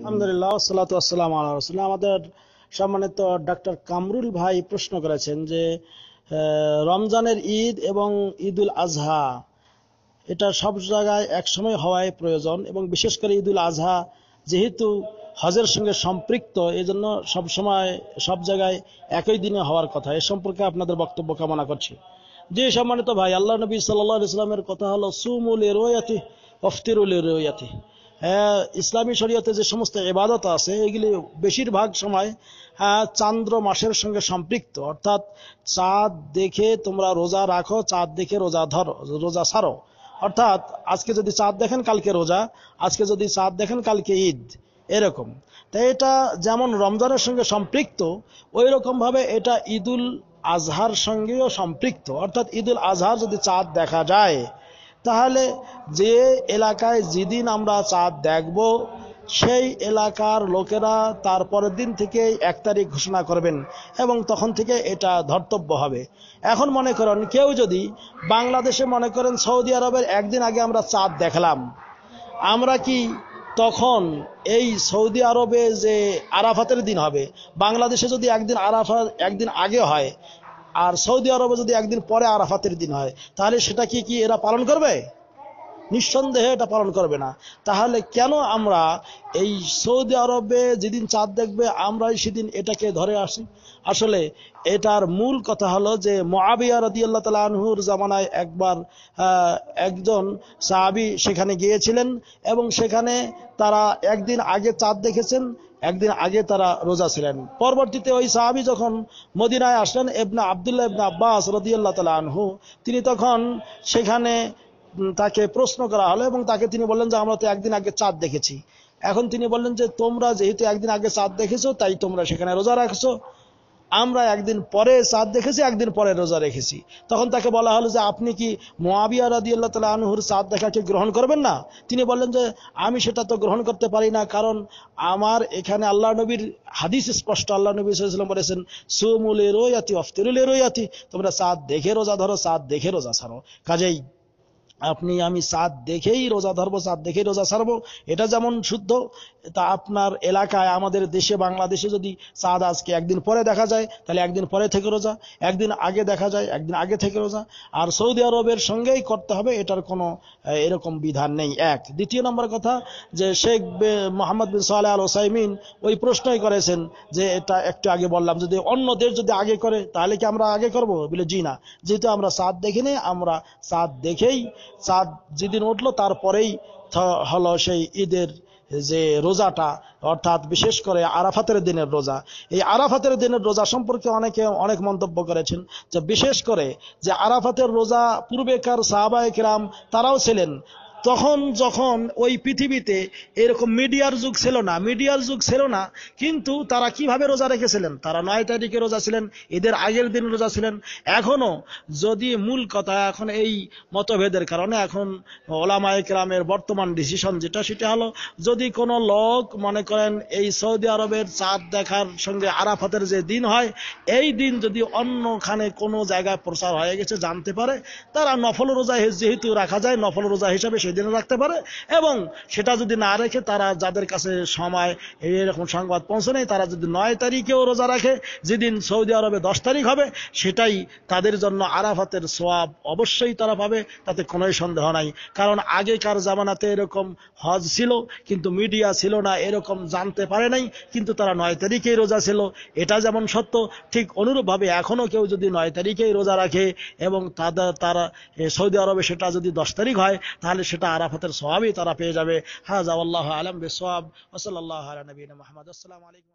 আলহামদুলিল্লাহ সালাত আসসালাম আল্লাহ রসুল্লাহ আমাদের সম্মানিত ডাক্তার কামরুল ভাই প্রশ্ন করেছেন যে রমজানের ঈদ এবং ঈদুল আজহা এটা সব জায়গায় একসময় হওয়াই প্রয়োজন এবং বিশেষ করে ঈদুল আজহা যেহেতু হজের সঙ্গে সম্পৃক্ত এজন্য সবসময় সব জায়গায় একই দিনে হওয়ার কথা এ সম্পর্কে আপনাদের বক্তব্য কামনা করছি যে সম্মানিত ভাই আল্লাহ নবী সাল্লাহ ইসলামের কথা হলো সুমুল এরোয়াতি অফতিরুল এরোয়াতি হ্যাঁ, ইসলামী শরীয়তে যে সমস্ত এবাদত আছে এগুলি বেশিরভাগ সময় হ্যাঁ, চান্দ্র মাসের সঙ্গে সম্পৃক্ত অর্থাৎ চাঁদ দেখে তোমরা রোজা রাখো চাঁদ দেখে রোজা ধরো রোজা সারো অর্থাৎ আজকে যদি চাঁদ দেখেন কালকে রোজা আজকে যদি চাঁদ দেখেন কালকে ঈদ এরকম তাই এটা যেমন রমজানের সঙ্গে সম্পৃক্ত ওই রকমভাবে এটা ঈদুল আজহার সঙ্গেও সম্পৃক্ত অর্থাৎ ঈদুল আজহার যদি চাঁদ দেখা যায় তাহলে যে এলাকায় যেদিন আমরা চাঁদ দেখব সেই এলাকার লোকেরা তারপরের দিন থেকে এক তারিখ ঘোষণা করবেন এবং তখন থেকে এটা ধর্তব্য হবে এখন মনে করেন কেউ যদি বাংলাদেশে মনে করেন সৌদি আরবের একদিন আগে আমরা চাঁদ দেখলাম আমরা কি তখন এই সৌদি আরবে যে আরাফাতের দিন হবে বাংলাদেশে যদি একদিন আরাফা একদিন আগে হয় আর সৌদি আরবে যদি একদিন পরে আরাফাতের দিন হয় তাহলে সেটা কি কি এরা পালন করবে নিঃসন্দেহে এটা পালন করবে না তাহলে কেন আমরা এই সৌদি আরবে যেদিন চাঁদ দেখবে আমরাই সেদিন এটাকে ধরে আসি আসলে এটার মূল কথা হলো যে রদি রদিয়াল্লা তালা আনহুর জামানায় একবার একজন সাহাবি সেখানে গিয়েছিলেন এবং সেখানে তারা একদিন আগে চাঁদ দেখেছেন একদিন আগে তারা রোজা ছিলেন পরবর্তীতে ওই সাহাবি যখন মদিনায় আসলেন এবনা আবদুল্লাহ এবনা আব্বাস রদিয়াল্লা তালা আনহু তিনি তখন সেখানে তাকে প্রশ্ন করা হলো এবং তাকে তিনি বললেন যে আমরা তো একদিন আগে চাঁদ দেখেছি এখন তিনি বললেন যে তোমরা যেহেতু একদিন আগে চাঁদ দেখেছো তাই তোমরা সেখানে রোজা রাখছো আমরা একদিন পরে চাঁদ দেখেছি একদিন পরে রোজা রেখেছি তখন তাকে বলা হলো যে আপনি কি মোয়াবিয়া রাদি আল্লাহ তালা আনহুর চাঁদ দেখাকে গ্রহণ করবেন না তিনি বললেন যে আমি সেটা তো গ্রহণ করতে পারি না কারণ আমার এখানে আল্লাহ নবীর হাদিস স্পষ্ট আল্লাহ নবী সাল্লাম বলেছেন সুমুল এরোয়াতি অফতিরুল আতি তোমরা চাঁদ দেখে রোজা ধরো চাঁদ দেখে রোজা ছাড়ো কাজেই আপনি আমি চাঁদ দেখেই রোজা ধরবো চাঁদ দেখেই রোজা ছাড়বো এটা যেমন শুদ্ধ তা আপনার এলাকায় আমাদের দেশে বাংলাদেশে যদি চাঁদ আজকে একদিন পরে দেখা যায় তাহলে একদিন পরে থেকে রোজা একদিন আগে দেখা যায় একদিন আগে থেকে রোজা আর সৌদি আরবের সঙ্গেই করতে হবে এটার কোনো এরকম বিধান নেই এক দ্বিতীয় নম্বর কথা যে শেখ মোহাম্মদ বিন সোহালে আল ওসাইমিন ওই প্রশ্নই করেছেন যে এটা একটু আগে বললাম যদি অন্য দেশ যদি আগে করে তাহলে কি আমরা আগে করব বলে জি না যেহেতু আমরা সাদ দেখিনি আমরা সাদ দেখেই চাঁদ যেদিন উঠলো তারপরেই হলো সেই ঈদের যে রোজাটা অর্থাৎ বিশেষ করে আরাফাতের দিনের রোজা এই আরাফাতের দিনের রোজা সম্পর্কে অনেকে অনেক মন্তব্য করেছেন যে বিশেষ করে যে আরাফাতের রোজা পূর্বেকার সাহাবায়করাম তারাও ছিলেন তখন যখন ওই পৃথিবীতে এরকম মিডিয়ার যুগ ছিল না মিডিয়ার যুগ ছিল না কিন্তু তারা কিভাবে রোজা রেখেছিলেন তারা নয় তারিখে রোজা ছিলেন এদের আগের দিন রোজা ছিলেন এখনো যদি মূল কথা এখন এই মতভেদের কারণে এখন ওলামায় গ্রামের বর্তমান ডিসিশন যেটা সেটা হলো যদি কোনো লোক মনে করেন এই সৌদি আরবের চাঁদ দেখার সঙ্গে আরাফাতের যে দিন হয় এই দিন যদি অন্যখানে কোনো জায়গায় প্রচার হয়ে গেছে জানতে পারে তারা নফল রোজা যেহেতু রাখা যায় নফল রোজা হিসাবে সে সেদিনও রাখতে পারে এবং সেটা যদি না রেখে তারা যাদের কাছে সময় এরকম সংবাদ পৌঁছে নেই তারা যদি নয় তারিখেও রোজা রাখে যেদিন সৌদি আরবে দশ তারিখ হবে সেটাই তাদের জন্য আরাফাতের সোয়াব অবশ্যই তারা পাবে তাতে কোনোই সন্দেহ নাই কারণ আগেকার জামানাতে এরকম হজ ছিল কিন্তু মিডিয়া ছিল না এরকম জানতে পারে নাই কিন্তু তারা নয় তারিখেই রোজা ছিল এটা যেমন সত্য ঠিক অনুরূপভাবে এখনও কেউ যদি নয় তারিখেই রোজা রাখে এবং তাদের তারা সৌদি আরবে সেটা যদি দশ তারিখ হয় তাহলে সেটা সেটা আরাফাতের সবাবই তারা পেয়ে যাবে হ্যাঁ জাওয়াল্লাহ আলম বেসব ওসল আল্লাহ আলা নবীন মাহমদ আসসালামু আলাইকুম